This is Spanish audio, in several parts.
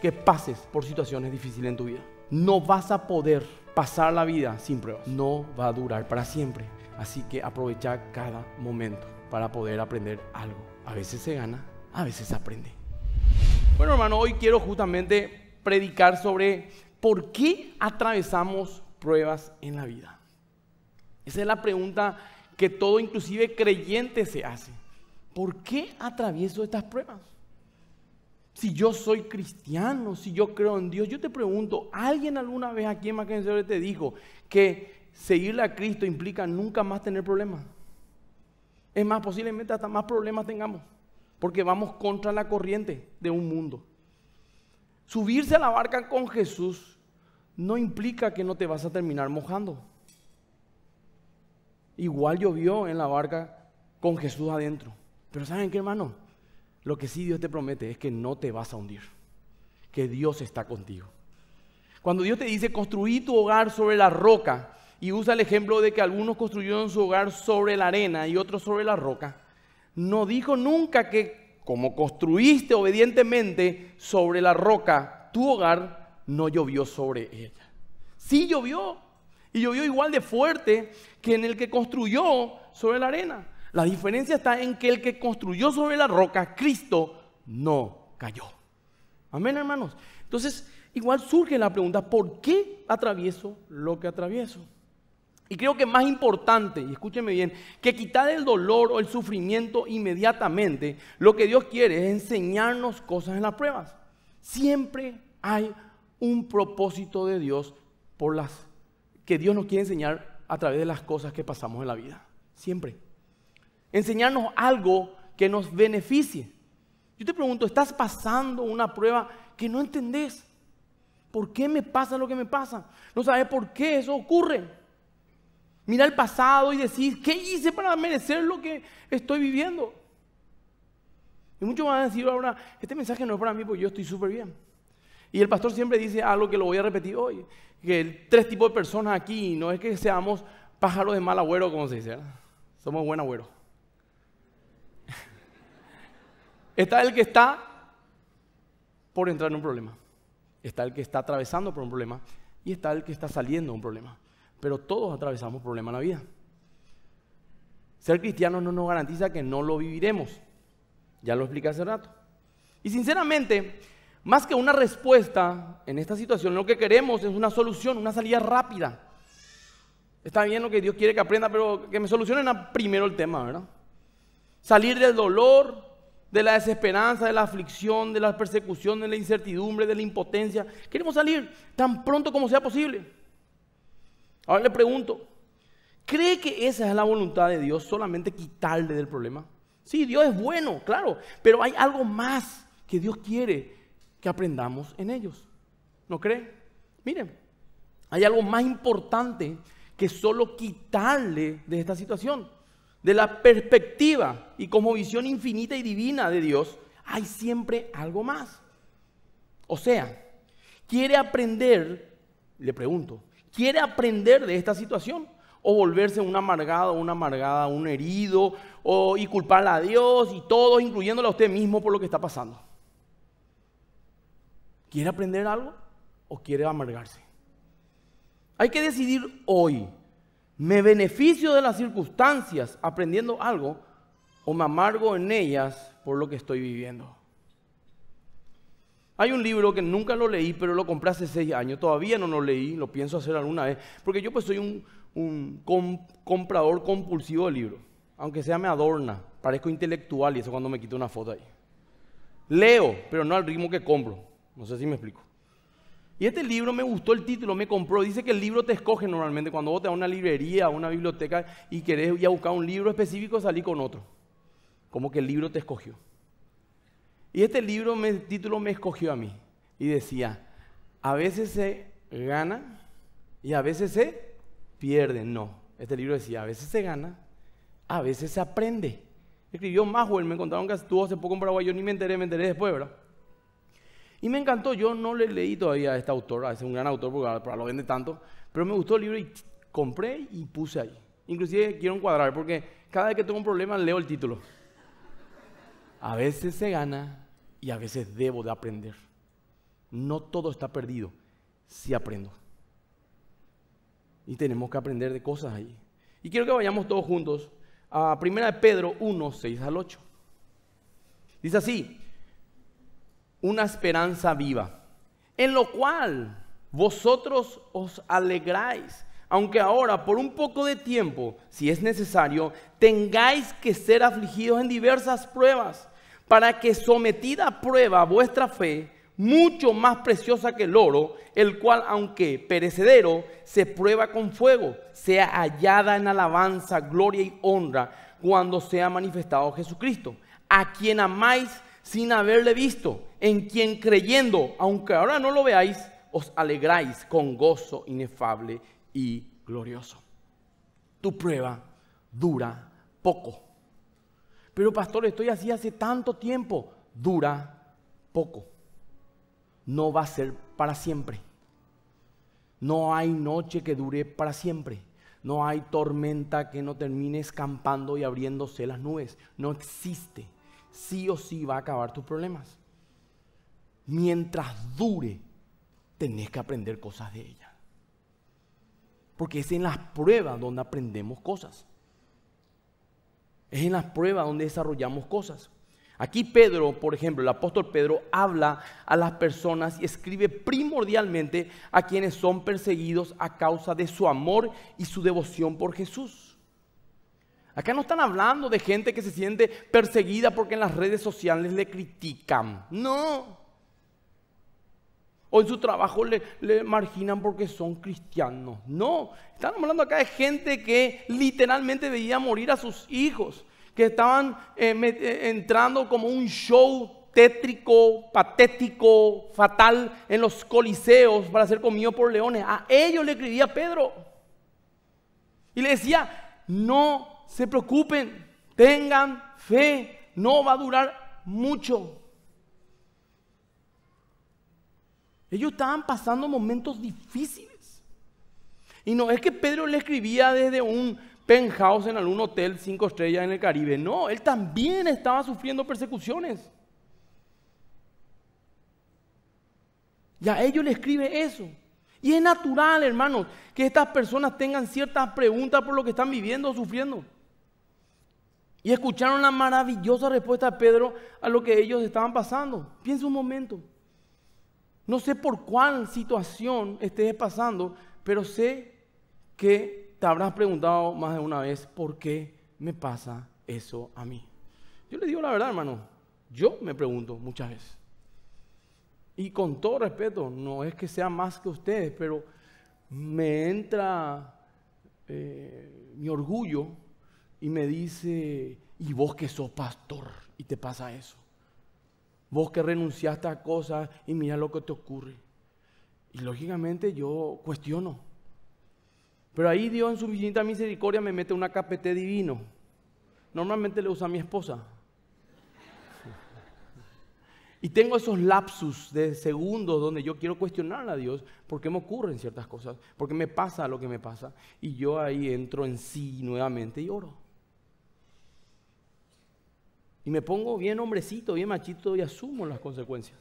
que pases por situaciones difíciles en tu vida. No vas a poder pasar la vida sin pruebas. No va a durar para siempre. Así que aprovecha cada momento para poder aprender algo. A veces se gana, a veces se aprende. Bueno, hermano, hoy quiero justamente predicar sobre por qué atravesamos pruebas en la vida. Esa es la pregunta que todo, inclusive creyente, se hace. ¿Por qué atravieso estas pruebas? si yo soy cristiano, si yo creo en Dios, yo te pregunto, ¿alguien alguna vez aquí en Mackenzie te dijo que seguirle a Cristo implica nunca más tener problemas? Es más, posiblemente hasta más problemas tengamos, porque vamos contra la corriente de un mundo. Subirse a la barca con Jesús no implica que no te vas a terminar mojando. Igual llovió en la barca con Jesús adentro. Pero ¿saben qué, hermano? Lo que sí Dios te promete es que no te vas a hundir, que Dios está contigo. Cuando Dios te dice construí tu hogar sobre la roca y usa el ejemplo de que algunos construyeron su hogar sobre la arena y otros sobre la roca, no dijo nunca que como construiste obedientemente sobre la roca tu hogar, no llovió sobre ella. Sí llovió y llovió igual de fuerte que en el que construyó sobre la arena. La diferencia está en que el que construyó sobre la roca, Cristo, no cayó. Amén, hermanos. Entonces, igual surge la pregunta, ¿por qué atravieso lo que atravieso? Y creo que más importante, y escúcheme bien, que quitar el dolor o el sufrimiento inmediatamente, lo que Dios quiere es enseñarnos cosas en las pruebas. Siempre hay un propósito de Dios por las que Dios nos quiere enseñar a través de las cosas que pasamos en la vida. Siempre enseñarnos algo que nos beneficie. Yo te pregunto, ¿estás pasando una prueba que no entendés? ¿Por qué me pasa lo que me pasa? No sabes por qué eso ocurre. Mira el pasado y decís, ¿qué hice para merecer lo que estoy viviendo? Y muchos van a decir ahora, este mensaje no es para mí porque yo estoy súper bien. Y el pastor siempre dice algo que lo voy a repetir hoy, que el tres tipos de personas aquí, no es que seamos pájaros de mal agüero, como se dice, somos buen agüero. Está el que está por entrar en un problema. Está el que está atravesando por un problema. Y está el que está saliendo de un problema. Pero todos atravesamos problemas en la vida. Ser cristiano no nos garantiza que no lo viviremos. Ya lo expliqué hace rato. Y sinceramente, más que una respuesta en esta situación, lo que queremos es una solución, una salida rápida. Está bien lo que Dios quiere que aprenda, pero que me solucionen primero el tema, ¿verdad? Salir del dolor, de la desesperanza, de la aflicción, de la persecución, de la incertidumbre, de la impotencia. Queremos salir tan pronto como sea posible. Ahora le pregunto, ¿cree que esa es la voluntad de Dios, solamente quitarle del problema? Sí, Dios es bueno, claro, pero hay algo más que Dios quiere que aprendamos en ellos. ¿No cree? Miren, hay algo más importante que solo quitarle de esta situación de la perspectiva y como visión infinita y divina de Dios, hay siempre algo más. O sea, quiere aprender, le pregunto, quiere aprender de esta situación o volverse un amargado, una amargada, un herido o, y culpar a Dios y todos, incluyéndolo a usted mismo por lo que está pasando. ¿Quiere aprender algo o quiere amargarse? Hay que decidir hoy me beneficio de las circunstancias aprendiendo algo o me amargo en ellas por lo que estoy viviendo. Hay un libro que nunca lo leí, pero lo compré hace seis años. Todavía no lo leí, lo pienso hacer alguna vez, porque yo pues soy un, comprador compulsivo de libros. Aunque sea me adorna, parezco intelectual y eso cuando me quito una foto ahí. Leo, pero no al ritmo que compro. No sé si me explico. Y este libro me gustó el título, me compró. Dice que el libro te escoge normalmente. Cuando vos te vas a una librería, a una biblioteca y querés ir a buscar un libro específico, salí con otro. Como que el libro te escogió. Y este libro, me, el título me escogió a mí. Y decía, a veces se gana y a veces se pierde. No, este libro decía, a veces se gana, a veces se aprende. Escribió Maxwell, me contaron que estuvo hace poco en Paraguay, yo ni me enteré, me enteré después, ¿verdad? Y me encantó, yo no le leí todavía a este autor, a un gran autor porque para lo vende tanto, pero me gustó el libro y compré y puse ahí. Inclusive quiero encuadrar porque cada vez que tengo un problema leo el título. A veces se gana y a veces debo de aprender. No todo está perdido si aprendo. Y tenemos que aprender de cosas ahí. Y quiero que vayamos todos juntos a 1 Pedro 1, 6 al 8. Dice así, una esperanza viva, en lo cual vosotros os alegráis, aunque ahora por un poco de tiempo, si es necesario, tengáis que ser afligidos en diversas pruebas, para que sometida a prueba vuestra fe, mucho más preciosa que el oro, el cual aunque perecedero, se prueba con fuego, sea hallada en alabanza, gloria y honra cuando sea manifestado Jesucristo, a quien amáis sin haberle visto, en quien creyendo, aunque ahora no lo veáis, os alegráis con gozo inefable y glorioso. Tu prueba dura poco. Pero pastor, estoy así hace tanto tiempo. Dura poco. No va a ser para siempre. No hay noche que dure para siempre. No hay tormenta que no termine escampando y abriéndose las nubes. No existe sí o sí va a acabar tus problemas. Mientras dure, tenés que aprender cosas de ella. Porque es en las pruebas donde aprendemos cosas. Es en las pruebas donde desarrollamos cosas. Aquí Pedro, por ejemplo, el apóstol Pedro habla a las personas y escribe primordialmente a quienes son perseguidos a causa de su amor y su devoción por Jesús. Acá no están hablando de gente que se siente perseguida porque en las redes sociales le critican. No. O en su trabajo le, marginan porque son cristianos. No. Están hablando acá de gente que literalmente veía morir a sus hijos. Que estaban eh, eh, entrando como un show tétrico, patético, fatal en los coliseos para ser comido por leones. A ellos le escribía Pedro. Y le decía, no se preocupen, tengan fe, no va a durar mucho. Ellos estaban pasando momentos difíciles. Y no es que Pedro le escribía desde un penthouse en algún hotel cinco estrellas en el Caribe. No, él también estaba sufriendo persecuciones. Y a ellos le escribe eso. Y es natural, hermanos, que estas personas tengan ciertas preguntas por lo que están viviendo o sufriendo y escucharon la maravillosa respuesta de Pedro a lo que ellos estaban pasando. Piensa un momento. No sé por cuál situación estés pasando, pero sé que te habrás preguntado más de una vez por qué me pasa eso a mí. Yo le digo la verdad, hermano. Yo me pregunto muchas veces. Y con todo respeto, no es que sea más que ustedes, pero me entra eh, mi orgullo y me dice, y vos que sos pastor y te pasa eso. Vos que renunciaste a cosas y mira lo que te ocurre. Y lógicamente yo cuestiono. Pero ahí Dios en su infinita misericordia me mete una capete divino. Normalmente le usa a mi esposa. Y tengo esos lapsus de segundos donde yo quiero cuestionar a Dios porque me ocurren ciertas cosas, porque me pasa lo que me pasa. Y yo ahí entro en sí nuevamente y oro. Y me pongo bien hombrecito, bien machito y asumo las consecuencias.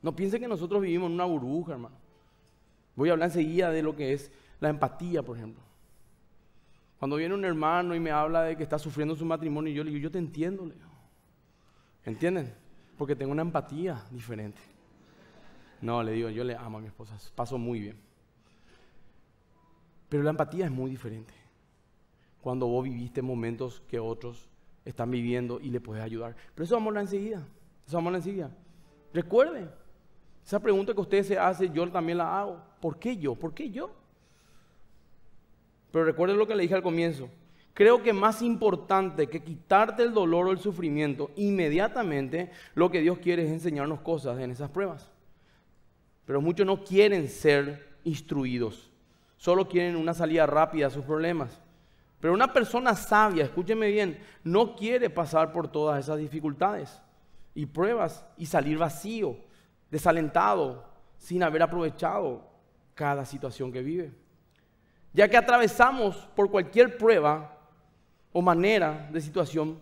No piensen que nosotros vivimos en una burbuja, hermano. Voy a hablar enseguida de lo que es la empatía, por ejemplo. Cuando viene un hermano y me habla de que está sufriendo su matrimonio, yo le digo, yo te entiendo, Leo. ¿Entienden? Porque tengo una empatía diferente. No, le digo, yo le amo a mi esposa, paso muy bien. Pero la empatía es muy diferente. Cuando vos viviste momentos que otros están viviendo y le puedes ayudar. Pero eso vamos a enseguida. Eso vamos a enseguida. recuerde esa pregunta que ustedes se hacen, yo también la hago. ¿Por qué yo? ¿Por qué yo? Pero recuerde lo que le dije al comienzo. Creo que más importante que quitarte el dolor o el sufrimiento, inmediatamente lo que Dios quiere es enseñarnos cosas en esas pruebas. Pero muchos no quieren ser instruidos, solo quieren una salida rápida a sus problemas. Pero una persona sabia, escúcheme bien, no quiere pasar por todas esas dificultades y pruebas y salir vacío, desalentado, sin haber aprovechado cada situación que vive. Ya que atravesamos por cualquier prueba o manera de situación,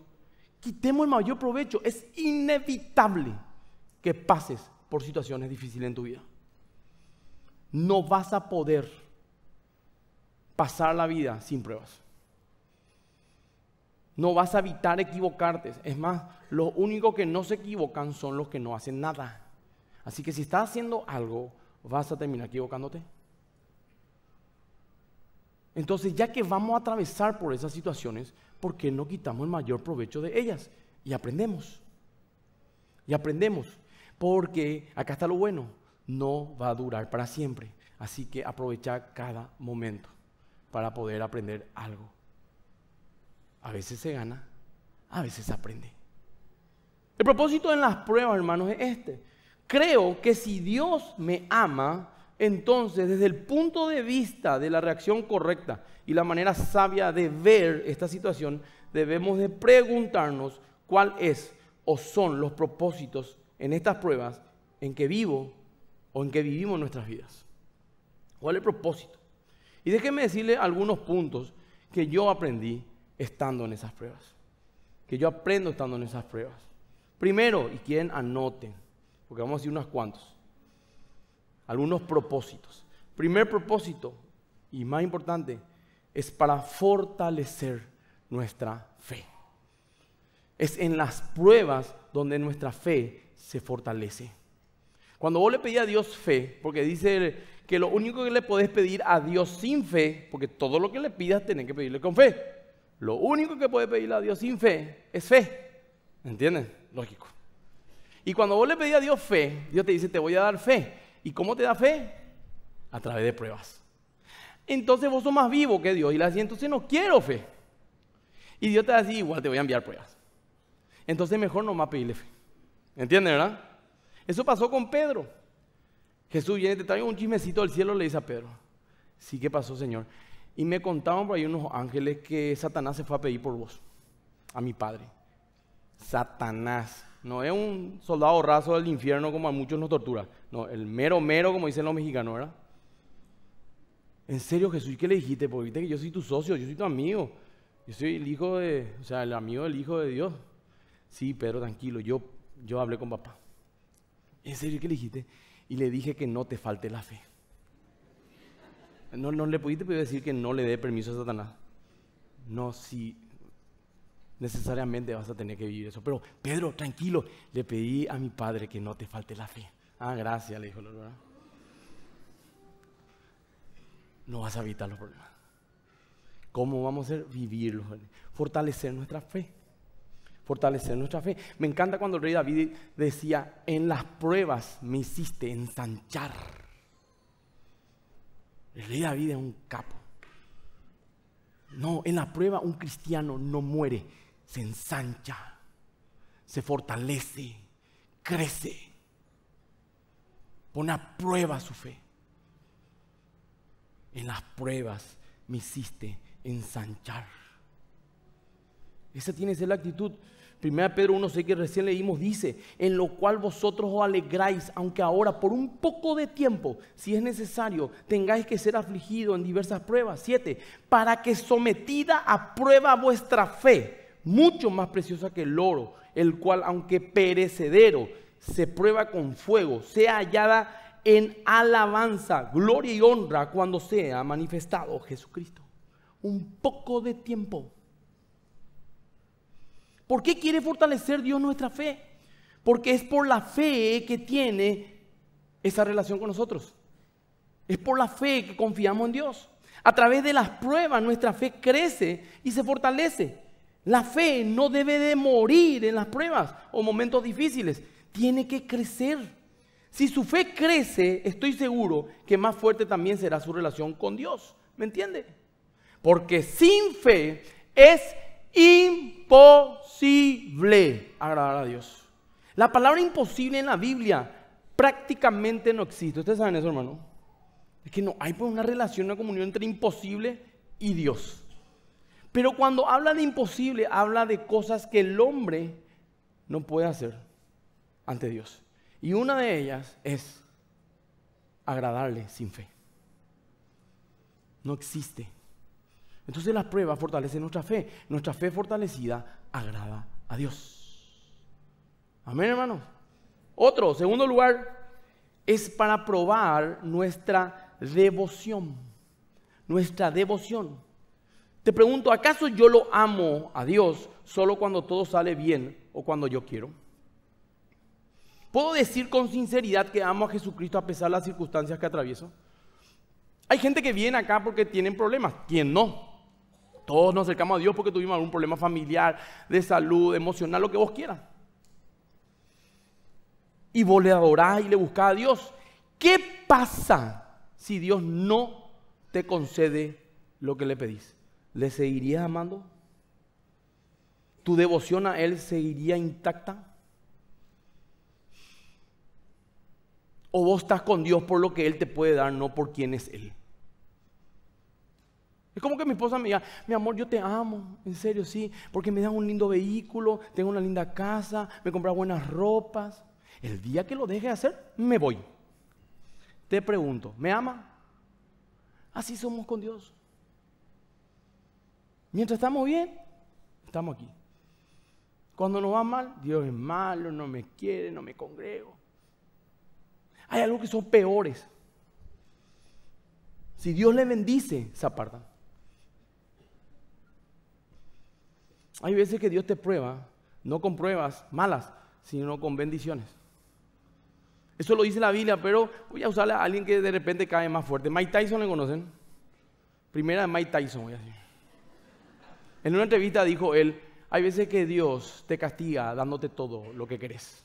quitemos el mayor provecho. Es inevitable que pases por situaciones difíciles en tu vida. No vas a poder pasar la vida sin pruebas. No vas a evitar equivocarte. Es más, los únicos que no se equivocan son los que no hacen nada. Así que si estás haciendo algo, vas a terminar equivocándote. Entonces, ya que vamos a atravesar por esas situaciones, ¿por qué no quitamos el mayor provecho de ellas? Y aprendemos. Y aprendemos. Porque acá está lo bueno. No va a durar para siempre. Así que aprovechar cada momento para poder aprender algo. A veces se gana, a veces se aprende. El propósito en las pruebas, hermanos, es este. Creo que si Dios me ama, entonces desde el punto de vista de la reacción correcta y la manera sabia de ver esta situación, debemos de preguntarnos cuál es o son los propósitos en estas pruebas en que vivo o en que vivimos nuestras vidas. ¿Cuál es el propósito? Y déjenme decirle algunos puntos que yo aprendí estando en esas pruebas. Que yo aprendo estando en esas pruebas. Primero, y quieren anoten, porque vamos a decir unos cuantos, algunos propósitos. Primer propósito, y más importante, es para fortalecer nuestra fe. Es en las pruebas donde nuestra fe se fortalece. Cuando vos le pedís a Dios fe, porque dice que lo único que le podés pedir a Dios sin fe, porque todo lo que le pidas tenés que pedirle con fe. Lo único que puede pedirle a Dios sin fe es fe. ¿Entiendes? Lógico. Y cuando vos le pedís a Dios fe, Dios te dice, te voy a dar fe. ¿Y cómo te da fe? A través de pruebas. Entonces vos sos más vivo que Dios. Y le decís, entonces no quiero fe. Y Dios te dice igual te voy a enviar pruebas. Entonces mejor no nomás pedirle fe. ¿Entiendes, verdad? Eso pasó con Pedro. Jesús viene, te trae un chismecito del cielo, le dice a Pedro. Sí, que pasó, Señor? Y me contaban por ahí unos ángeles que Satanás se fue a pedir por vos, a mi padre. Satanás. No es un soldado raso del infierno como a muchos nos tortura. No, el mero mero, como dicen los mexicanos, ¿verdad? En serio, Jesús, ¿qué le dijiste? Porque viste que yo soy tu socio, yo soy tu amigo. Yo soy el hijo de, o sea, el amigo del hijo de Dios. Sí, Pedro, tranquilo, yo, yo hablé con papá. ¿En serio qué le dijiste? Y le dije que no te falte la fe. No, no le pudiste decir que no le dé permiso a Satanás. No, si necesariamente vas a tener que vivir eso. Pero Pedro, tranquilo, le pedí a mi padre que no te falte la fe. Ah, gracias, le dijo No vas a evitar los problemas. ¿Cómo vamos a vivirlo? Vivirlos. Fortalecer nuestra fe. Fortalecer nuestra fe. Me encanta cuando el rey David decía, en las pruebas me hiciste ensanchar el rey vida es un capo. No, en la prueba un cristiano no muere, se ensancha, se fortalece, crece, pone a prueba su fe. En las pruebas me hiciste ensanchar. Esa tiene que ser la actitud Primera Pedro sé que recién leímos dice, en lo cual vosotros os alegráis, aunque ahora por un poco de tiempo, si es necesario, tengáis que ser afligidos en diversas pruebas. Siete, Para que sometida a prueba vuestra fe, mucho más preciosa que el oro, el cual aunque perecedero, se prueba con fuego, sea hallada en alabanza, gloria y honra cuando sea manifestado Jesucristo. Un poco de tiempo ¿Por qué quiere fortalecer Dios nuestra fe? Porque es por la fe que tiene esa relación con nosotros. Es por la fe que confiamos en Dios. A través de las pruebas nuestra fe crece y se fortalece. La fe no debe de morir en las pruebas o momentos difíciles. Tiene que crecer. Si su fe crece, estoy seguro que más fuerte también será su relación con Dios. ¿Me entiende? Porque sin fe es imposible imposible agradar a Dios. La palabra imposible en la Biblia prácticamente no existe. Ustedes saben eso, hermano. Es que no hay pues una relación, una comunión entre imposible y Dios. Pero cuando habla de imposible, habla de cosas que el hombre no puede hacer ante Dios. Y una de ellas es agradarle sin fe. No existe. Entonces las pruebas fortalecen nuestra fe. Nuestra fe fortalecida agrada a Dios. Amén, hermano. Otro, segundo lugar, es para probar nuestra devoción. Nuestra devoción. Te pregunto, ¿acaso yo lo amo a Dios solo cuando todo sale bien o cuando yo quiero? ¿Puedo decir con sinceridad que amo a Jesucristo a pesar de las circunstancias que atravieso? Hay gente que viene acá porque tienen problemas, ¿Quién no. Todos nos acercamos a Dios porque tuvimos algún problema familiar, de salud, emocional, lo que vos quieras. Y vos le adorás y le buscás a Dios. ¿Qué pasa si Dios no te concede lo que le pedís? ¿Le seguirías amando? ¿Tu devoción a Él seguiría intacta? ¿O vos estás con Dios por lo que Él te puede dar, no por quién es Él? Es como que mi esposa me diga, mi amor, yo te amo, en serio, sí, porque me dan un lindo vehículo, tengo una linda casa, me compra buenas ropas. El día que lo deje de hacer, me voy. Te pregunto, ¿me ama? Así somos con Dios. Mientras estamos bien, estamos aquí. Cuando nos va mal, Dios es malo, no me quiere, no me congrego. Hay algo que son peores. Si Dios le bendice, se apartan. hay veces que Dios te prueba, no con pruebas malas, sino con bendiciones. Eso lo dice la Biblia, pero voy a usarle a alguien que de repente cae más fuerte. Mike Tyson le conocen. Primera de Mike Tyson, voy a decir. En una entrevista dijo él, hay veces que Dios te castiga dándote todo lo que querés.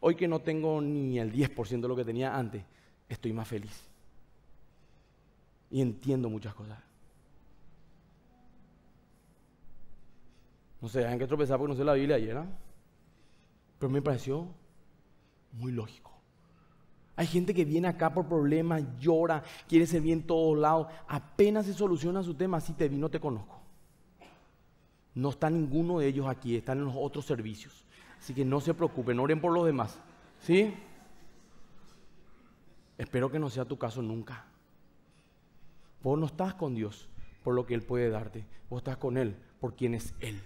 Hoy que no tengo ni el 10% de lo que tenía antes, estoy más feliz. Y entiendo muchas cosas. No sé, hay que tropezar no sé la Biblia ayer. ¿ah? Pero me pareció muy lógico. Hay gente que viene acá por problemas, llora, quiere ser bien todos lados. Apenas se soluciona su tema, si te vi, no te conozco. No está ninguno de ellos aquí, están en los otros servicios. Así que no se preocupen, oren por los demás. ¿Sí? Espero que no sea tu caso nunca. Vos no estás con Dios por lo que Él puede darte. Vos estás con Él por quien es Él.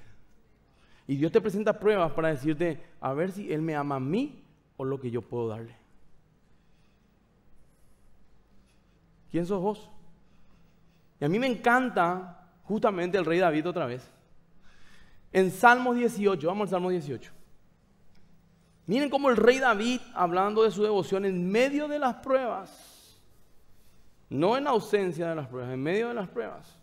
Y Dios te presenta pruebas para decirte, a ver si Él me ama a mí o lo que yo puedo darle. ¿Quién sos vos? Y a mí me encanta justamente el rey David otra vez. En Salmos 18, vamos al Salmo 18. Miren cómo el rey David, hablando de su devoción en medio de las pruebas, no en ausencia de las pruebas, en medio de las pruebas.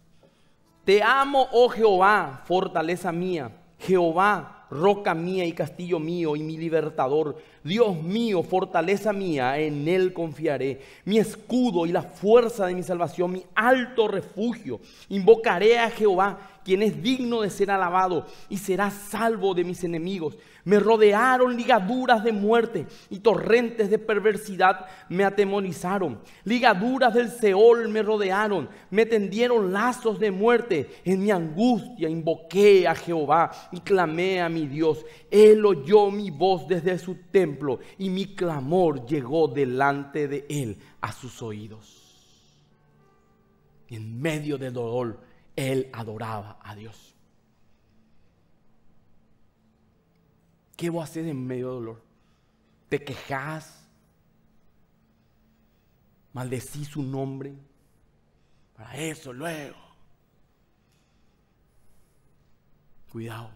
Te amo, oh Jehová, fortaleza mía Jehová, roca mía y castillo mío y mi libertador, Dios mío, fortaleza mía, en Él confiaré, mi escudo y la fuerza de mi salvación, mi alto refugio. Invocaré a Jehová, quien es digno de ser alabado, y será salvo de mis enemigos. Me rodearon ligaduras de muerte y torrentes de perversidad me atemorizaron. Ligaduras del Seol me rodearon, me tendieron lazos de muerte. En mi angustia invoqué a Jehová y clamé a mi Dios. Él oyó mi voz desde su templo y mi clamor llegó delante de él a sus oídos. Y en medio del dolor, él adoraba a Dios. ¿Qué voy a hacer en medio del dolor? ¿Te quejas? ¿Maldecí su nombre? Para eso luego. Cuidado.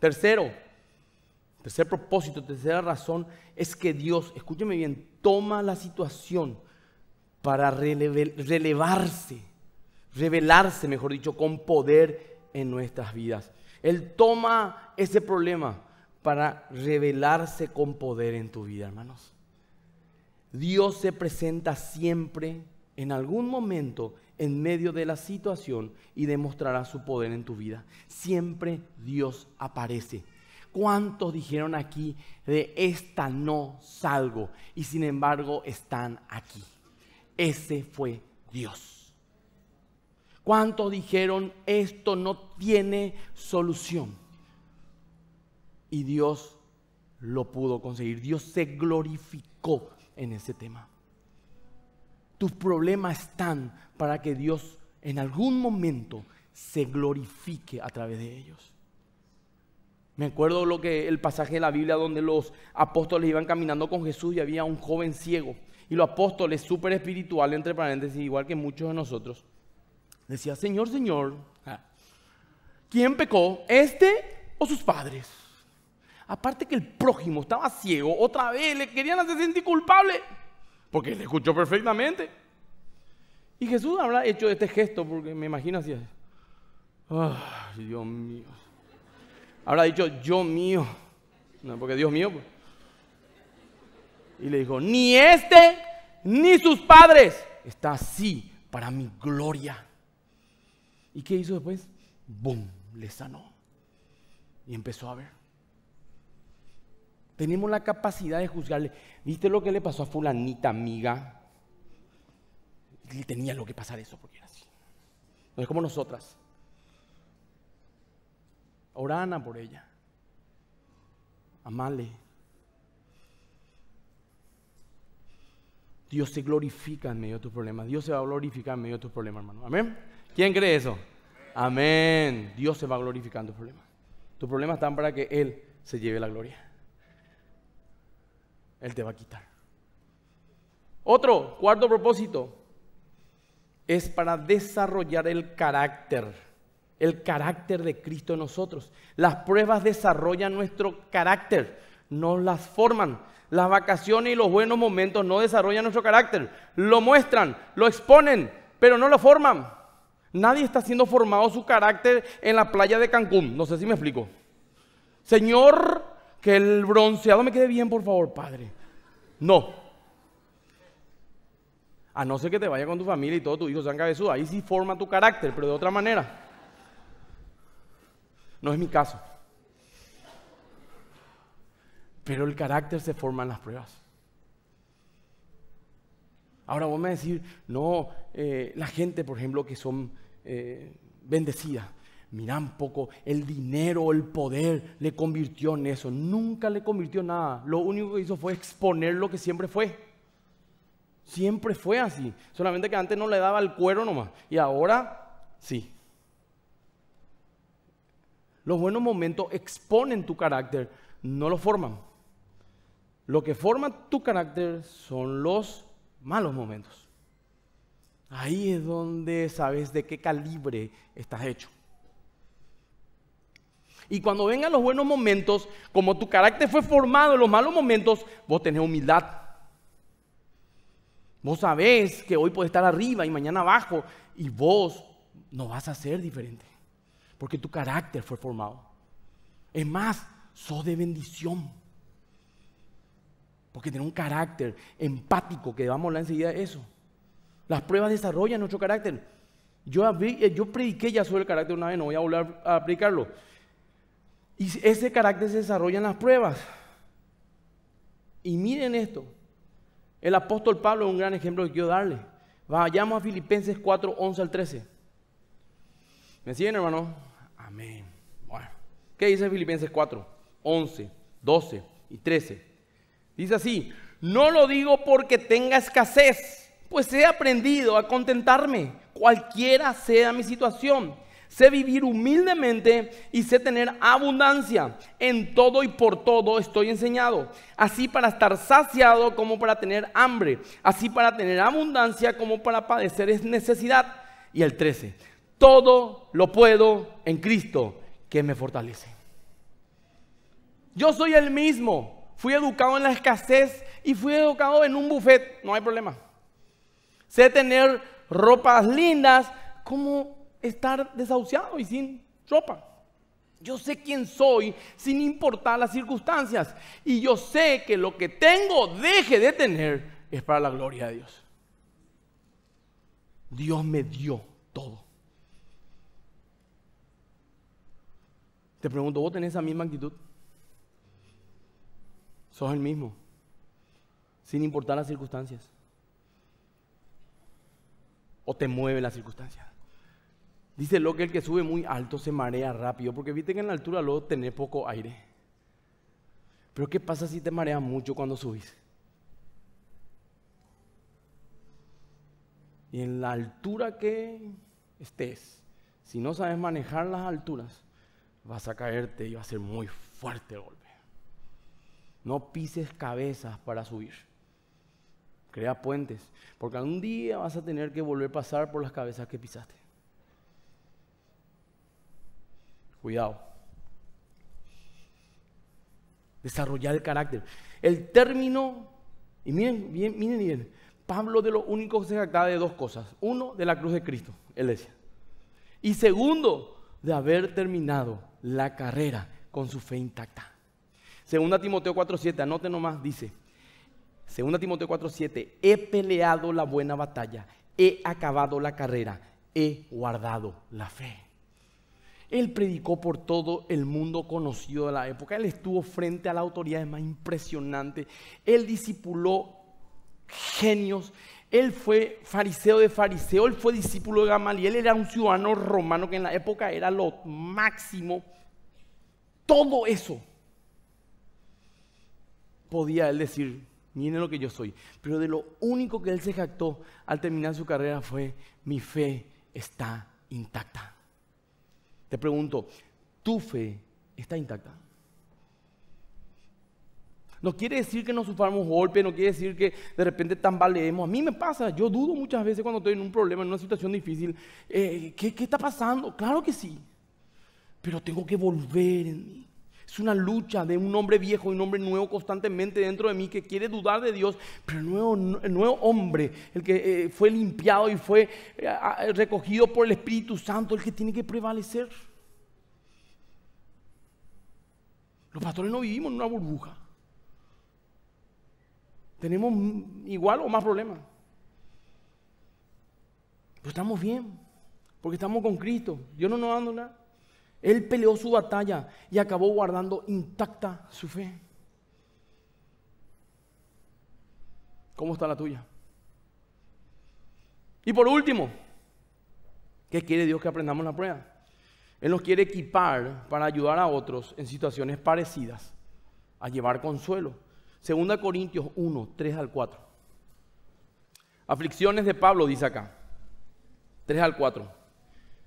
Tercero, Tercer propósito, tercera razón es que Dios, escúcheme bien, toma la situación para relevarse, revelarse, mejor dicho, con poder en nuestras vidas. Él toma ese problema para revelarse con poder en tu vida, hermanos. Dios se presenta siempre, en algún momento, en medio de la situación y demostrará su poder en tu vida. Siempre Dios aparece. ¿Cuántos dijeron aquí de esta no salgo? Y sin embargo están aquí. Ese fue Dios. ¿Cuántos dijeron esto no tiene solución? Y Dios lo pudo conseguir. Dios se glorificó en ese tema. Tus problemas están para que Dios en algún momento se glorifique a través de ellos. Me acuerdo lo que el pasaje de la Biblia donde los apóstoles iban caminando con Jesús y había un joven ciego. Y los apóstoles, súper espiritual, entre paréntesis, igual que muchos de nosotros, decía, Señor, Señor, ah. ¿quién pecó? ¿Este o sus padres? Aparte que el prójimo estaba ciego, otra vez le querían hacer sentir culpable, porque le escuchó perfectamente. Y Jesús habrá hecho este gesto, porque me imagino así. Ay, Dios mío. Habrá dicho, yo mío. No, porque Dios mío. Pues. Y le dijo, ni este ni sus padres está así para mi gloria. ¿Y qué hizo después? Boom, Le sanó. Y empezó a ver. Tenemos la capacidad de juzgarle. ¿Viste lo que le pasó a fulanita amiga? Le tenía lo que pasar eso porque era así. No es como nosotras. Orana por ella. Amale. Dios se glorifica en medio de tus problemas. Dios se va a glorificar en medio de tus problemas, hermano. Amén. ¿Quién cree eso? Amén. Dios se va a glorificar en tus problemas. Tus problemas están para que Él se lleve la gloria. Él te va a quitar. Otro, cuarto propósito, es para desarrollar el carácter el carácter de Cristo en nosotros. Las pruebas desarrollan nuestro carácter, No las forman. Las vacaciones y los buenos momentos no desarrollan nuestro carácter, lo muestran, lo exponen, pero no lo forman. Nadie está siendo formado su carácter en la playa de Cancún. No sé si me explico. Señor, que el bronceado me quede bien, por favor, Padre. No. A no ser que te vaya con tu familia y todos tus hijos sean cabezudos. Ahí sí forma tu carácter, pero de otra manera. No es mi caso. Pero el carácter se forma en las pruebas. Ahora vamos a decir, no, eh, la gente, por ejemplo, que son eh, bendecidas, mirá un poco, el dinero, el poder, le convirtió en eso. Nunca le convirtió en nada. Lo único que hizo fue exponer lo que siempre fue. Siempre fue así. Solamente que antes no le daba el cuero nomás. Y ahora sí. Los buenos momentos exponen tu carácter, no lo forman. Lo que forma tu carácter son los malos momentos. Ahí es donde sabes de qué calibre estás hecho. Y cuando vengan los buenos momentos, como tu carácter fue formado en los malos momentos, vos tenés humildad. Vos sabés que hoy puedes estar arriba y mañana abajo y vos no vas a ser diferente porque tu carácter fue formado. Es más, sos de bendición. Porque tenés un carácter empático, que vamos a hablar enseguida de eso. Las pruebas desarrollan nuestro carácter. Yo, eh, yo prediqué ya sobre el carácter una vez, no voy a volver a aplicarlo. Y ese carácter se desarrolla en las pruebas. Y miren esto. El apóstol Pablo es un gran ejemplo que quiero darle. Vayamos a Filipenses 4, 11 al 13. ¿Me siguen, hermano? Amén. Bueno, ¿qué dice Filipenses 4, 11, 12 y 13? Dice así, no lo digo porque tenga escasez, pues he aprendido a contentarme, cualquiera sea mi situación. Sé vivir humildemente y sé tener abundancia. En todo y por todo estoy enseñado. Así para estar saciado como para tener hambre. Así para tener abundancia como para padecer es necesidad. Y el 13. Todo lo puedo en Cristo que me fortalece. Yo soy el mismo. Fui educado en la escasez y fui educado en un buffet. No hay problema. Sé tener ropas lindas como estar desahuciado y sin ropa. Yo sé quién soy sin importar las circunstancias. Y yo sé que lo que tengo, deje de tener, es para la gloria de Dios. Dios me dio todo. Te pregunto, ¿vos tenés esa misma actitud? Sos el mismo, sin importar las circunstancias. O te mueve las circunstancia? Dice lo que el que sube muy alto se marea rápido, porque viste que en la altura luego tenés poco aire. Pero ¿qué pasa si te mareas mucho cuando subís? Y en la altura que estés, si no sabes manejar las alturas, vas a caerte y va a ser muy fuerte el golpe. No pises cabezas para subir. Crea puentes, porque algún día vas a tener que volver a pasar por las cabezas que pisaste. Cuidado. Desarrollar el carácter. El término, y miren, bien, miren bien, Pablo de los únicos se jactaba de dos cosas. Uno, de la cruz de Cristo, él Y segundo, de haber terminado la carrera con su fe intacta. Segunda Timoteo 4.7, anote nomás, dice, Segunda Timoteo 4.7, he peleado la buena batalla, he acabado la carrera, he guardado la fe. Él predicó por todo el mundo conocido de la época. Él estuvo frente a la autoridad, es más impresionante. Él discipuló genios, él fue fariseo de fariseo, él fue discípulo de Gamaliel, era un ciudadano romano que en la época era lo máximo. Todo eso podía él decir, miren lo que yo soy. Pero de lo único que él se jactó al terminar su carrera fue, mi fe está intacta. Te pregunto, ¿tu fe está intacta? No quiere decir que no suframos golpes, no quiere decir que de repente tambaleemos. A mí me pasa, yo dudo muchas veces cuando estoy en un problema, en una situación difícil, eh, ¿qué, está pasando? Claro que sí, pero tengo que volver en mí. Es una lucha de un hombre viejo y un hombre nuevo constantemente dentro de mí que quiere dudar de Dios, pero el nuevo, hombre, el que eh, fue limpiado y fue eh, recogido por el Espíritu Santo, el que tiene que prevalecer. Los pastores no vivimos en una burbuja tenemos igual o más problemas. Pero estamos bien, porque estamos con Cristo. Dios no nos dando nada. Él peleó su batalla y acabó guardando intacta su fe. ¿Cómo está la tuya? Y por último, ¿qué quiere Dios que aprendamos la prueba? Él nos quiere equipar para ayudar a otros en situaciones parecidas a llevar consuelo Segunda Corintios 1, 3 al 4. Aflicciones de Pablo, dice acá. 3 al 4.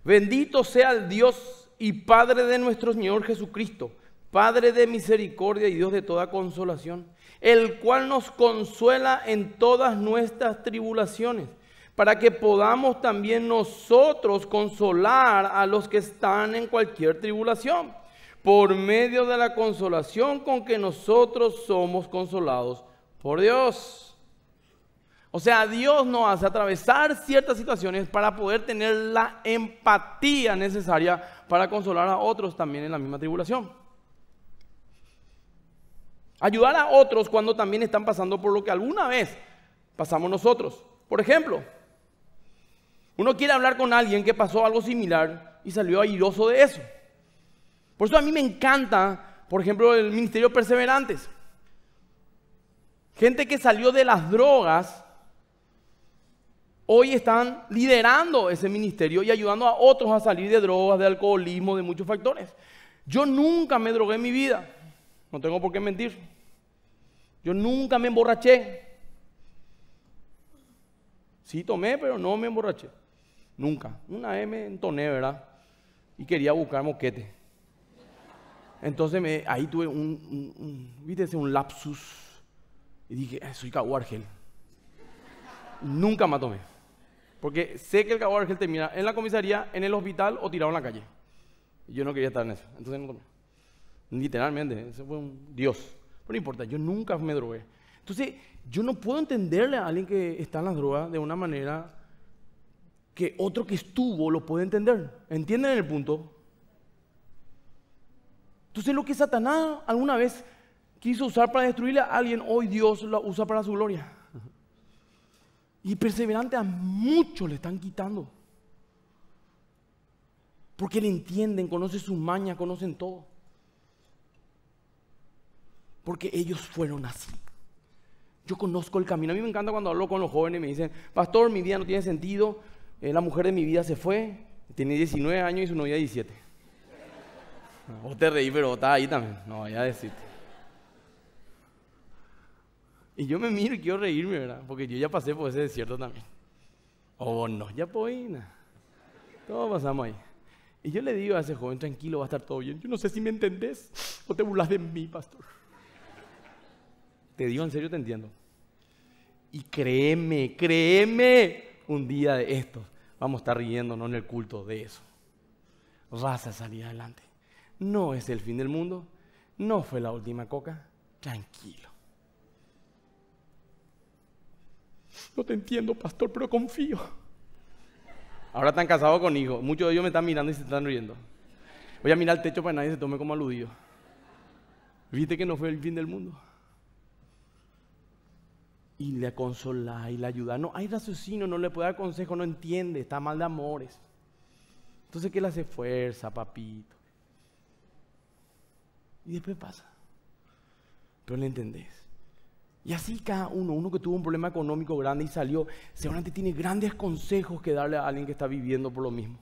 Bendito sea el Dios y Padre de nuestro Señor Jesucristo, Padre de misericordia y Dios de toda consolación, el cual nos consuela en todas nuestras tribulaciones, para que podamos también nosotros consolar a los que están en cualquier tribulación por medio de la consolación con que nosotros somos consolados por Dios. O sea, Dios nos hace atravesar ciertas situaciones para poder tener la empatía necesaria para consolar a otros también en la misma tribulación. Ayudar a otros cuando también están pasando por lo que alguna vez pasamos nosotros. Por ejemplo, uno quiere hablar con alguien que pasó algo similar y salió airoso de eso. Por eso a mí me encanta, por ejemplo, el ministerio Perseverantes. Gente que salió de las drogas, hoy están liderando ese ministerio y ayudando a otros a salir de drogas, de alcoholismo, de muchos factores. Yo nunca me drogué en mi vida, no tengo por qué mentir. Yo nunca me emborraché. Sí tomé, pero no me emborraché. Nunca. Una M me entoné, ¿verdad? Y quería buscar moquete. Entonces me, ahí tuve un, un, un, un lapsus y dije, ah, soy caguargel. Nunca más tomé. Porque sé que el caguargel termina en la comisaría, en el hospital o tirado en la calle. Y yo no quería estar en eso. Entonces no tomé. Literalmente, ese fue un dios. Pero no importa, yo nunca me drogué. Entonces, yo no puedo entenderle a alguien que está en las drogas de una manera que otro que estuvo lo puede entender. ¿Entienden el punto? Entonces lo que Satanás alguna vez quiso usar para destruirle a alguien, hoy Dios lo usa para su gloria. Y perseverante a muchos le están quitando. Porque le entienden, conocen su maña conocen todo. Porque ellos fueron así. Yo conozco el camino. A mí me encanta cuando hablo con los jóvenes y me dicen, pastor, mi vida no tiene sentido. Eh, la mujer de mi vida se fue. Tiene 19 años y su novia 17 Vos te reí, pero vos estás ahí también. No, ya decirte. Y yo me miro y quiero reírme, ¿verdad? Porque yo ya pasé por ese desierto también. Oh, no, ya poina. Todos pasamos ahí. Y yo le digo a ese joven, tranquilo, va a estar todo bien. Yo no sé si me entendés o te burlas de mí, pastor. Te digo, en serio te entiendo. Y créeme, créeme, un día de estos vamos a estar riéndonos en el culto de eso. raza a salir adelante no es el fin del mundo, no fue la última coca, tranquilo. No te entiendo, pastor, pero confío. Ahora están casados con hijos. Muchos de ellos me están mirando y se están riendo. Voy a mirar el techo para que nadie se tome como aludido. Viste que no fue el fin del mundo. Y le consola y le ayuda. No hay raciocinio, no le puede dar consejo, no entiende, está mal de amores. Entonces ¿qué le hace fuerza, papito y después pasa. Pero le entendés. Y así cada uno, uno que tuvo un problema económico grande y salió, seguramente tiene grandes consejos que darle a alguien que está viviendo por lo mismo.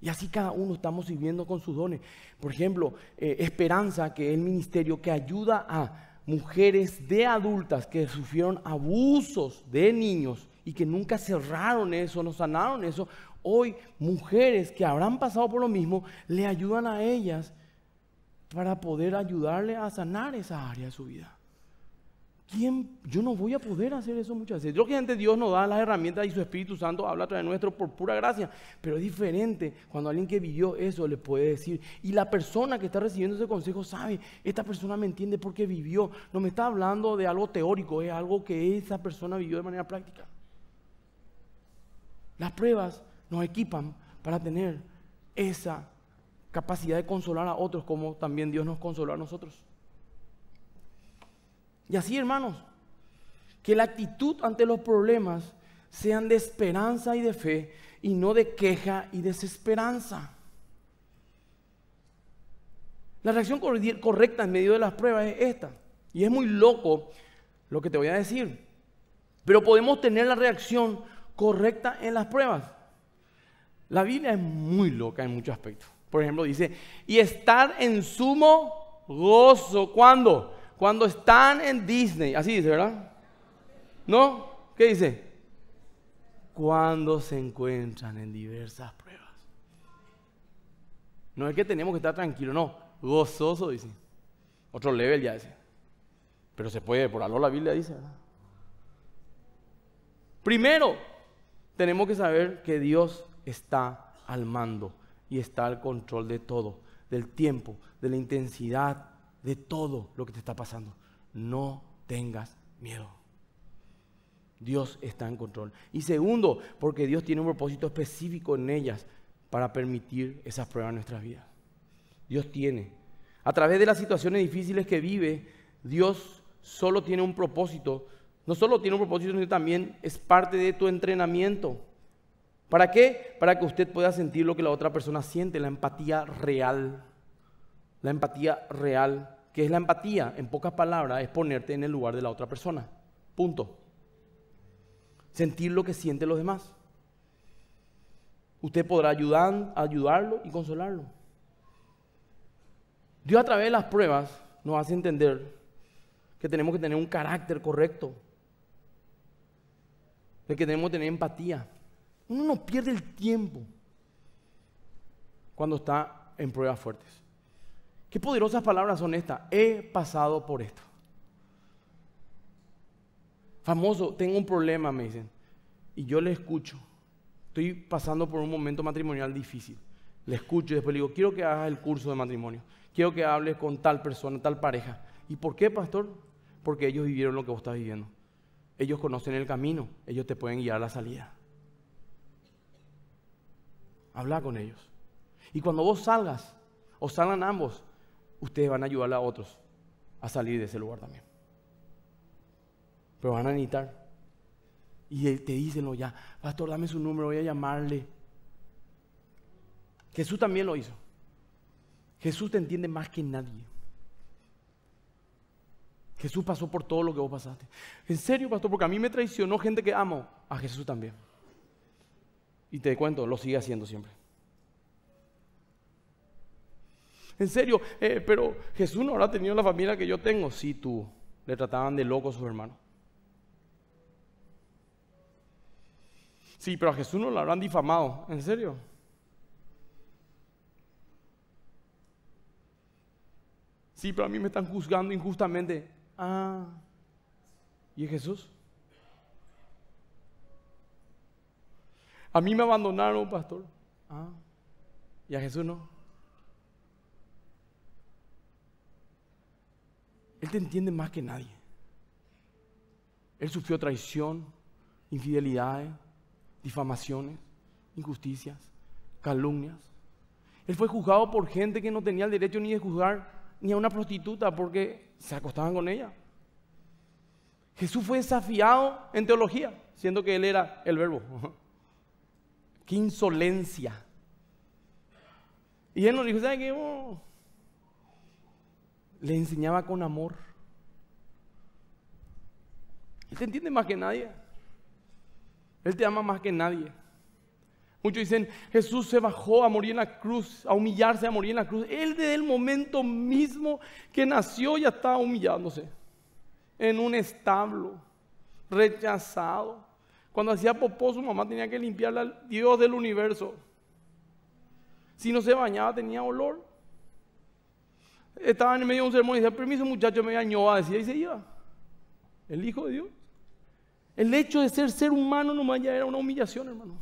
Y así cada uno estamos viviendo con sus dones. Por ejemplo, eh, Esperanza, que es el ministerio que ayuda a mujeres de adultas que sufrieron abusos de niños y que nunca cerraron eso, no sanaron eso. Hoy mujeres que habrán pasado por lo mismo, le ayudan a ellas para poder ayudarle a sanar esa área de su vida. ¿Quién? Yo no voy a poder hacer eso muchas veces. Yo creo que antes Dios nos da las herramientas y su Espíritu Santo habla a través de nuestro por pura gracia, pero es diferente cuando alguien que vivió eso le puede decir. Y la persona que está recibiendo ese consejo sabe, esta persona me entiende porque vivió. No me está hablando de algo teórico, es algo que esa persona vivió de manera práctica. Las pruebas nos equipan para tener esa capacidad de consolar a otros como también Dios nos consoló a nosotros. Y así, hermanos, que la actitud ante los problemas sean de esperanza y de fe y no de queja y desesperanza. La reacción correcta en medio de las pruebas es esta. Y es muy loco lo que te voy a decir. Pero podemos tener la reacción correcta en las pruebas. La Biblia es muy loca en muchos aspectos por ejemplo, dice, y estar en sumo gozo. ¿Cuándo? Cuando están en Disney. Así dice, ¿verdad? ¿No? ¿Qué dice? Cuando se encuentran en diversas pruebas. No es que tenemos que estar tranquilos, no. Gozoso, dice. Otro level ya dice. Pero se puede, por algo la Biblia dice, ¿verdad? Primero, tenemos que saber que Dios está al mando y está al control de todo, del tiempo, de la intensidad, de todo lo que te está pasando. No tengas miedo. Dios está en control. Y segundo, porque Dios tiene un propósito específico en ellas para permitir esas pruebas en nuestras vidas. Dios tiene. A través de las situaciones difíciles que vive, Dios solo tiene un propósito. No solo tiene un propósito, sino también es parte de tu entrenamiento. ¿Para qué? Para que usted pueda sentir lo que la otra persona siente, la empatía real. La empatía real. ¿Qué es la empatía? En pocas palabras, es ponerte en el lugar de la otra persona. Punto. Sentir lo que sienten los demás. Usted podrá ayudar, ayudarlo y consolarlo. Dios a través de las pruebas nos hace entender que tenemos que tener un carácter correcto, de que tenemos que tener empatía. Uno no pierde el tiempo cuando está en pruebas fuertes. Qué poderosas palabras son estas. He pasado por esto. Famoso, tengo un problema, me dicen. Y yo le escucho. Estoy pasando por un momento matrimonial difícil. Le escucho y después le digo, quiero que hagas el curso de matrimonio. Quiero que hables con tal persona, tal pareja. ¿Y por qué, pastor? Porque ellos vivieron lo que vos estás viviendo. Ellos conocen el camino. Ellos te pueden guiar a la salida habla con ellos. Y cuando vos salgas, o salgan ambos, ustedes van a ayudar a otros a salir de ese lugar también. Pero van a necesitar. Y te dicen ya, pastor, dame su número, voy a llamarle. Jesús también lo hizo. Jesús te entiende más que nadie. Jesús pasó por todo lo que vos pasaste. En serio, pastor, porque a mí me traicionó gente que amo. A Jesús también. Y te cuento, lo sigue haciendo siempre. En serio, eh, pero Jesús no habrá tenido la familia que yo tengo. Sí, tú. Le trataban de loco a sus hermanos. Sí, pero a Jesús no lo habrán difamado. En serio. Sí, pero a mí me están juzgando injustamente. Ah. ¿Y es Jesús? A mí me abandonaron, pastor. Ah. y a Jesús no. Él te entiende más que nadie. Él sufrió traición, infidelidades, difamaciones, injusticias, calumnias. Él fue juzgado por gente que no tenía el derecho ni de juzgar ni a una prostituta porque se acostaban con ella. Jesús fue desafiado en teología, siendo que él era el verbo. Qué insolencia. Y él nos dijo, ¿saben qué? Oh". Le enseñaba con amor. Él te entiende más que nadie. Él te ama más que nadie. Muchos dicen, Jesús se bajó a morir en la cruz, a humillarse, a morir en la cruz. Él desde el momento mismo que nació ya estaba humillándose. En un establo, rechazado. Cuando hacía popó, su mamá tenía que limpiarla al Dios del universo. Si no se bañaba, tenía olor. Estaba en medio de un sermón y decía, permiso muchacho, me bañó, decía, y se iba. El Hijo de Dios. El hecho de ser ser humano nomás ya era una humillación, hermano.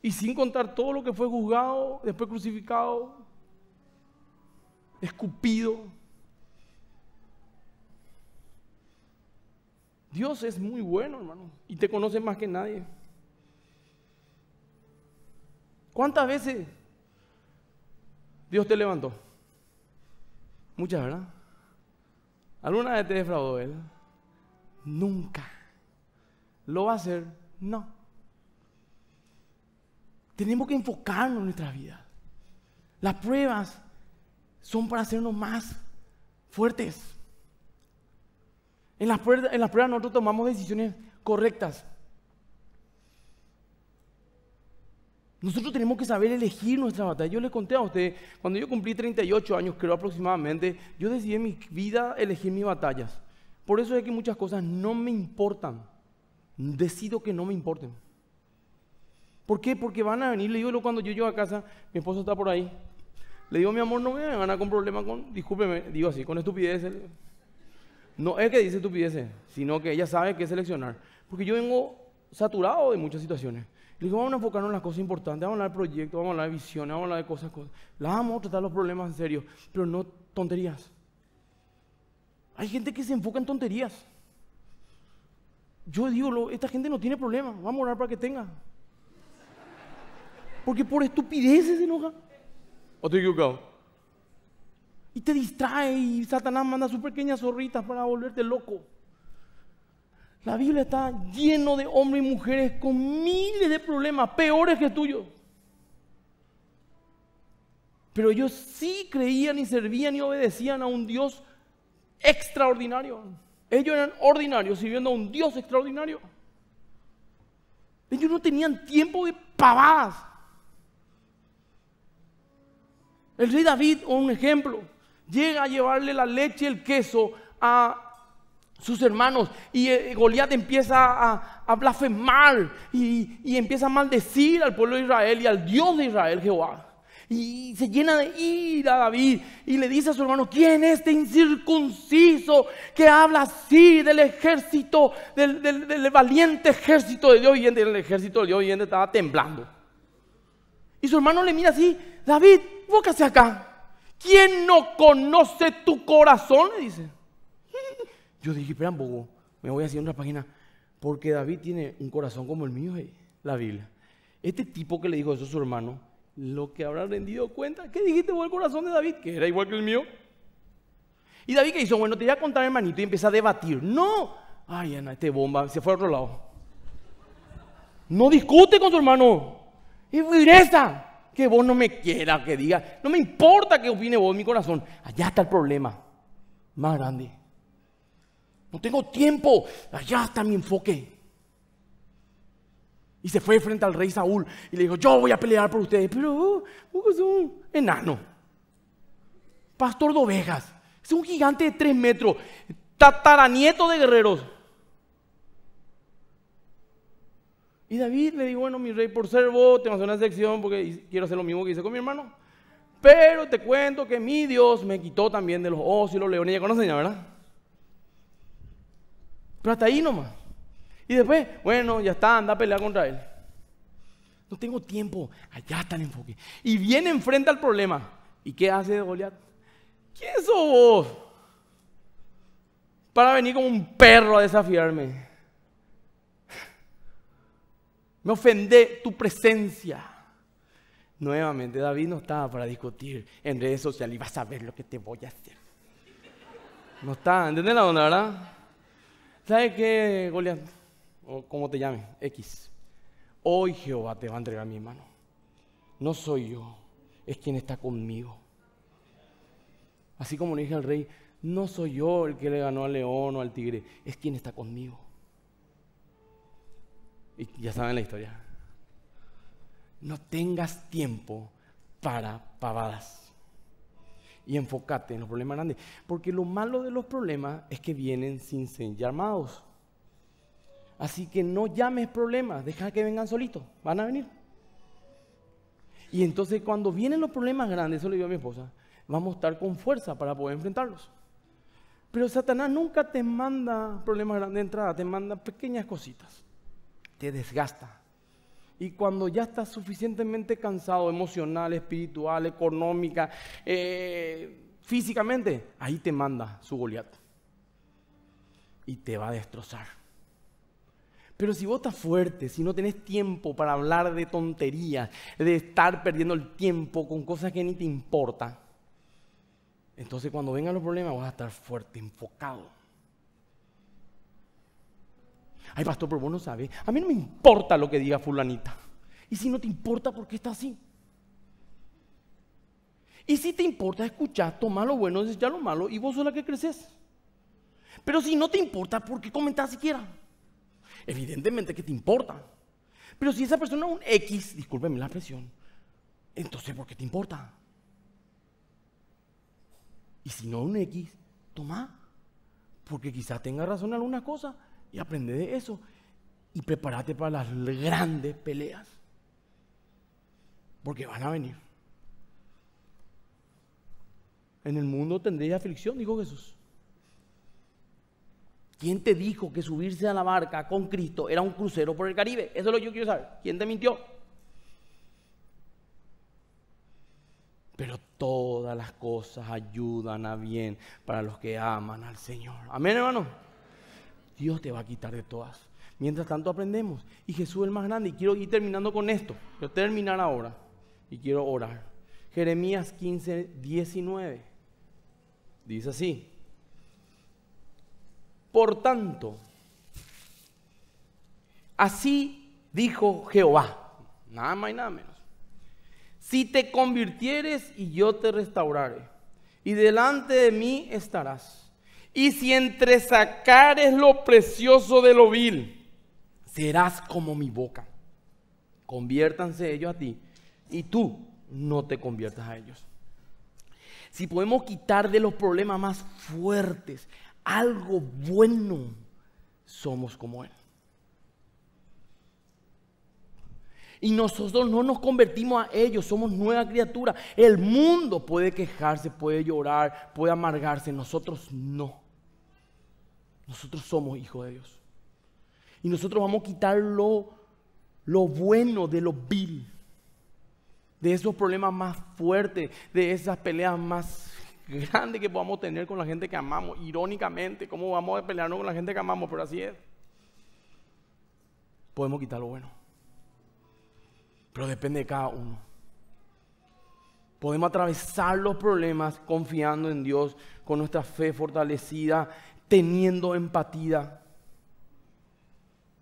Y sin contar todo lo que fue juzgado, después crucificado, escupido, Dios es muy bueno, hermano, y te conoce más que nadie. ¿Cuántas veces Dios te levantó? Muchas, ¿verdad? ¿Alguna vez te defraudó Él? Nunca. ¿Lo va a hacer? No. Tenemos que enfocarnos en nuestra vida. Las pruebas son para hacernos más fuertes. En las, pruebas, en las pruebas nosotros tomamos decisiones correctas. Nosotros tenemos que saber elegir nuestra batalla. Yo les conté a ustedes, cuando yo cumplí 38 años, creo aproximadamente, yo decidí en mi vida elegir mis batallas. Por eso es que muchas cosas no me importan. Decido que no me importen. ¿Por qué? Porque van a venir, le digo cuando yo llego a casa, mi esposo está por ahí. Le digo, mi amor, no me van a con problemas con, discúlpeme, digo así, con estupidez. No es que dice estupideces, sino que ella sabe qué seleccionar. Porque yo vengo saturado de muchas situaciones. Le digo, vamos a enfocarnos en las cosas importantes, vamos a hablar de proyectos, vamos a hablar de visiones, vamos a hablar de cosas, cosas. Las vamos a tratar los problemas en serio, pero no tonterías. Hay gente que se enfoca en tonterías. Yo digo, esta gente no tiene problemas, vamos a orar para que tenga. Porque por estupideces se enoja. ¿O estoy equivocado? Y te distrae y Satanás manda sus pequeñas zorritas para volverte loco. La Biblia está lleno de hombres y mujeres con miles de problemas, peores que tuyo Pero ellos sí creían y servían y obedecían a un Dios extraordinario. Ellos eran ordinarios sirviendo a un Dios extraordinario. Ellos no tenían tiempo de pavadas. El rey David, un ejemplo, llega a llevarle la leche y el queso a sus hermanos y eh, Goliat empieza a, blasfemar y, empieza a maldecir al pueblo de Israel y al Dios de Israel, Jehová. Y se llena de ira David y le dice a su hermano, ¿quién es este incircunciso que habla así del ejército, del, valiente ejército de Dios y El ejército de Dios viviente estaba temblando. Y su hermano le mira así, David, búscase acá? ¿Quién no conoce tu corazón? Le dice. Yo dije, espera un poco, me voy a hacer otra página. Porque David tiene un corazón como el mío, eh, la Biblia. Este tipo que le dijo eso a su hermano, lo que habrá rendido cuenta, ¿qué dijiste vos el corazón de David? Que era igual que el mío. Y David que hizo, bueno, te voy a contar hermanito y empieza a debatir. No, ay Ana, este bomba, se fue a otro lado. No discute con su hermano. Es regresa que vos no me quieras, que diga, no me importa que opine vos en mi corazón. Allá está el problema más grande. No tengo tiempo, allá está mi enfoque. Y se fue frente al rey Saúl y le dijo, yo voy a pelear por ustedes, pero es uh, un enano, pastor de ovejas, es un gigante de tres metros, tataranieto de guerreros. Y David le dijo, bueno, mi rey, por ser vos, te vas a hacer una sección porque quiero hacer lo mismo que hice con mi hermano. Pero te cuento que mi Dios me quitó también de los ojos y los leones. Ya conocen ya, ¿verdad? Pero hasta ahí nomás. Y después, bueno, ya está, anda a pelear contra él. No tengo tiempo. Allá está el enfoque. Y viene enfrente al problema. ¿Y qué hace de ¿Quién sos vos? Para venir como un perro a desafiarme. Me ofende tu presencia. Nuevamente, David no estaba para discutir en redes sociales y vas a ver lo que te voy a hacer. No está, ¿entendés la onda, verdad? ¿Sabes qué, Goliat? O como te llames, X. Hoy Jehová te va a entregar mi mano. No soy yo, es quien está conmigo. Así como le dije al rey, no soy yo el que le ganó al león o al tigre, es quien está conmigo. Y ya saben la historia. No tengas tiempo para pavadas. Y enfócate en los problemas grandes. Porque lo malo de los problemas es que vienen sin ser llamados. Así que no llames problemas, deja que vengan solitos, van a venir. Y entonces cuando vienen los problemas grandes, eso le digo a mi esposa, vamos a estar con fuerza para poder enfrentarlos. Pero Satanás nunca te manda problemas grandes de entrada, te manda pequeñas cositas te desgasta. Y cuando ya estás suficientemente cansado emocional, espiritual, económica, eh, físicamente, ahí te manda su Goliat. Y te va a destrozar. Pero si vos estás fuerte, si no tenés tiempo para hablar de tonterías, de estar perdiendo el tiempo con cosas que ni te importan, entonces cuando vengan los problemas vas a estar fuerte, enfocado. Ay, pastor, pero vos no sabes. A mí no me importa lo que diga fulanita. Y si no te importa, ¿por qué está así? Y si te importa, escuchar, toma lo bueno, desecha lo malo y vos sos la que creces. Pero si no te importa, ¿por qué comentar siquiera? Evidentemente que te importa. Pero si esa persona es un X, discúlpeme la expresión, entonces ¿por qué te importa? Y si no es un X, toma. Porque quizás tenga razón en cosa. Y aprende de eso. Y prepárate para las grandes peleas. Porque van a venir. En el mundo tendréis aflicción, dijo Jesús. ¿Quién te dijo que subirse a la barca con Cristo era un crucero por el Caribe? Eso es lo que yo quiero saber. ¿Quién te mintió? Pero todas las cosas ayudan a bien para los que aman al Señor. Amén, hermano. Dios te va a quitar de todas. Mientras tanto aprendemos. Y Jesús es el más grande. Y quiero ir terminando con esto. Quiero terminar ahora. Y quiero orar. Jeremías 15, 19. Dice así. Por tanto, así dijo Jehová. Nada más y nada menos. Si te convirtieres y yo te restauraré. Y delante de mí estarás y si entre sacares lo precioso de lo vil, serás como mi boca. Conviértanse ellos a ti y tú no te conviertas a ellos. Si podemos quitar de los problemas más fuertes algo bueno, somos como Él. Y nosotros no nos convertimos a ellos, somos nueva criatura. El mundo puede quejarse, puede llorar, puede amargarse, nosotros no. Nosotros somos hijos de Dios. Y nosotros vamos a quitar lo, bueno de lo vil, de esos problemas más fuertes, de esas peleas más grandes que podamos tener con la gente que amamos. Irónicamente, ¿cómo vamos a pelearnos con la gente que amamos? Pero así es. Podemos quitar lo bueno. Pero depende de cada uno. Podemos atravesar los problemas confiando en Dios, con nuestra fe fortalecida teniendo empatía.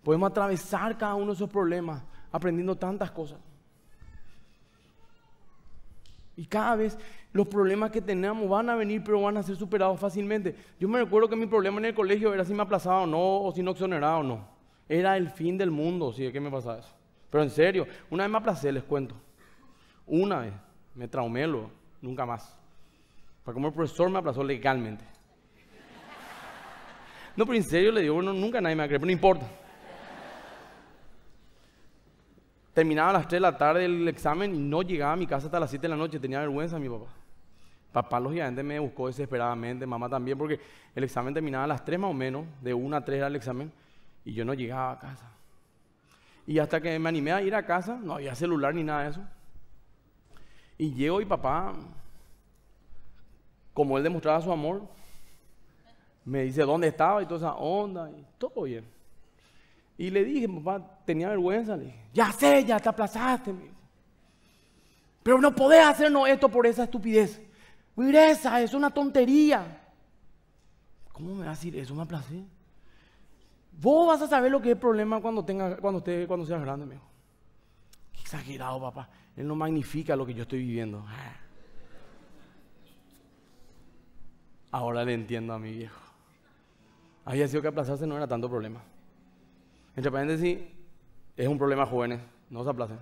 Podemos atravesar cada uno de esos problemas aprendiendo tantas cosas. Y cada vez los problemas que tenemos van a venir, pero van a ser superados fácilmente. Yo me recuerdo que mi problema en el colegio era si me aplazaba o no, o si no exoneraba o no. Era el fin del mundo, si me pasaba eso. Pero en serio, una vez me aplacé, les cuento. Una vez, me traumé luego, nunca más. Fue como el profesor me aplazó legalmente. No, pero en serio le digo, nunca nadie me va pero no importa. Terminaba a las 3 de la tarde el examen y no llegaba a mi casa hasta las 7 de la noche, tenía vergüenza mi papá. Papá lógicamente me buscó desesperadamente, mamá también, porque el examen terminaba a las 3 más o menos, de 1 a 3 era el examen, y yo no llegaba a casa. Y hasta que me animé a ir a casa, no había celular ni nada de eso. Y llego y papá, como él demostraba su amor, me dice dónde estaba y toda esa onda y todo bien. Y le dije, papá, tenía vergüenza, le dije, ya sé, ya te aplazaste. Pero no podés hacernos esto por esa estupidez. esa, es una tontería. ¿Cómo me vas a decir eso? Me aplacé. Vos vas a saber lo que es el problema cuando, tenga, cuando, cuando seas grande, hijo. Qué exagerado, papá. Él no magnifica lo que yo estoy viviendo. Ah. Ahora le entiendo a mi viejo había sido que aplazarse no era tanto problema. Entre paréntesis, es un problema jóvenes, ¿eh? no se aplacen.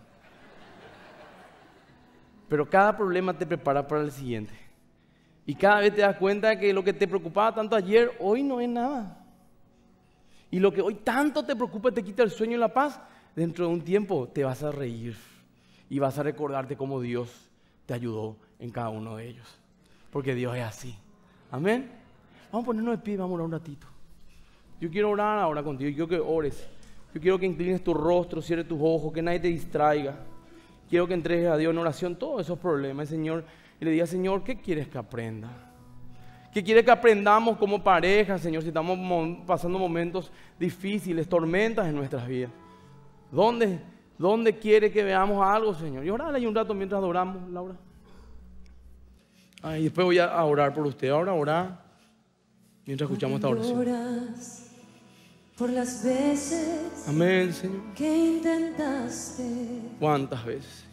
Pero cada problema te prepara para el siguiente. Y cada vez te das cuenta que lo que te preocupaba tanto ayer, hoy no es nada. Y lo que hoy tanto te preocupa, te quita el sueño y la paz, dentro de un tiempo te vas a reír y vas a recordarte cómo Dios te ayudó en cada uno de ellos. Porque Dios es así. Amén. Vamos a ponernos de pie y vamos a orar un ratito. Yo quiero orar ahora contigo, yo quiero que ores. Yo quiero que inclines tu rostro, cierres tus ojos, que nadie te distraiga. Quiero que entregues a Dios en oración todos esos problemas, Señor. Y le digas, Señor, ¿qué quieres que aprenda? ¿Qué quieres que aprendamos como pareja, Señor, si estamos pasando momentos difíciles, tormentas en nuestras vidas? ¿Dónde, dónde quiere que veamos algo, Señor? Y orale ahí un rato mientras oramos, Laura. Y después voy a orar por usted. Ahora orá, mientras escuchamos esta oración. Por las veces que intentaste. ¿Cuántas veces?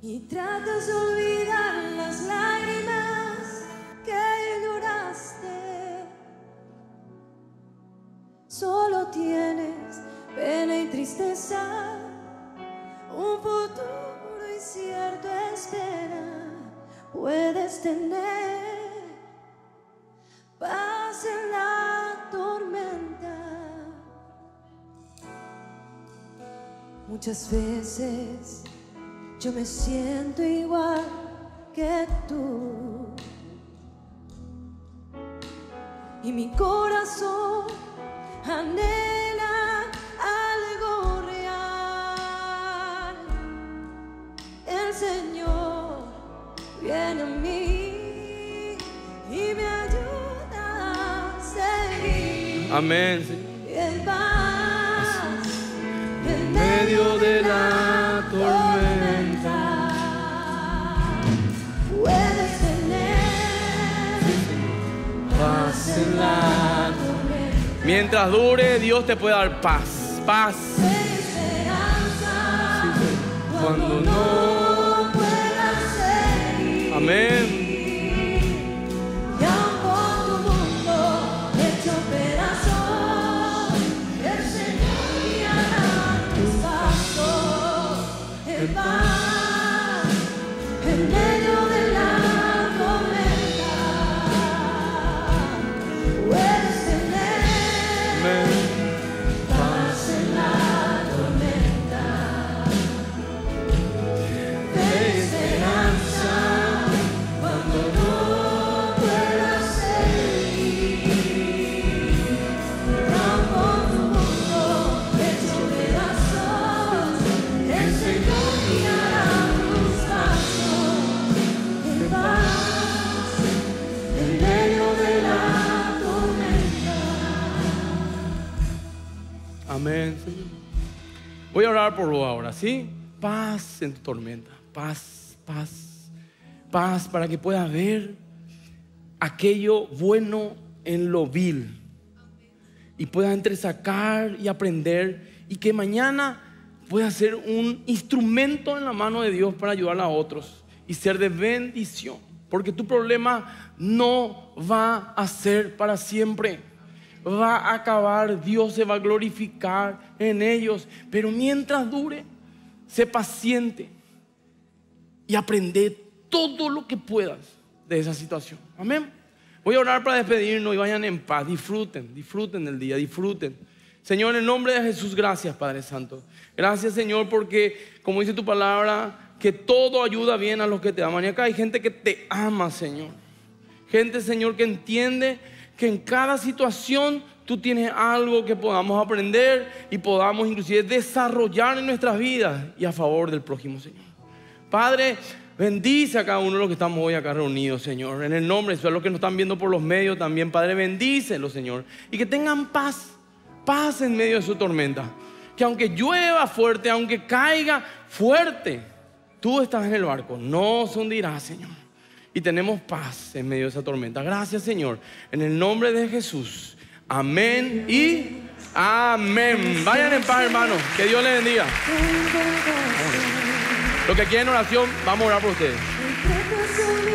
Y tratas de olvidar las lágrimas que lloraste. Solo tienes pena y tristeza, un futuro cierto espera. Puedes tener paz en la Muchas veces yo me siento igual que tú. Y mi corazón anhela algo real. El Señor viene a mí y me ayuda a seguir. Amén. de la tormenta. Puedes tener paz en la tormenta. Mientras dure, Dios te puede dar paz, paz. Cuando no puedas seguir. Amén. Amen. por lo ahora, ¿sí? Paz en tu tormenta, paz, paz, paz para que puedas ver aquello bueno en lo vil y puedas entresacar y aprender y que mañana puedas ser un instrumento en la mano de Dios para ayudar a otros y ser de bendición, porque tu problema no va a ser para siempre va a acabar, Dios se va a glorificar en ellos. Pero mientras dure, sé paciente y aprende todo lo que puedas de esa situación. Amén. Voy a orar para despedirnos y vayan en paz. Disfruten, disfruten el día, disfruten. Señor, en el nombre de Jesús, gracias Padre Santo. Gracias Señor porque, como dice tu palabra, que todo ayuda bien a los que te aman. Y acá hay gente que te ama, Señor. Gente, Señor, que entiende que en cada situación tú tienes algo que podamos aprender y podamos inclusive desarrollar en nuestras vidas y a favor del prójimo, Señor. Padre, bendice a cada uno de los que estamos hoy acá reunidos, Señor. En el nombre de a los que nos están viendo por los medios también, Padre, bendícelos, Señor. Y que tengan paz, paz en medio de su tormenta. Que aunque llueva fuerte, aunque caiga fuerte, tú estás en el barco. No se hundirá, Señor y tenemos paz en medio de esa tormenta. Gracias Señor. En el nombre de Jesús. Amén y amén. Vayan en paz, hermanos. Que Dios les bendiga. Lo que quieren oración, vamos a orar por ustedes.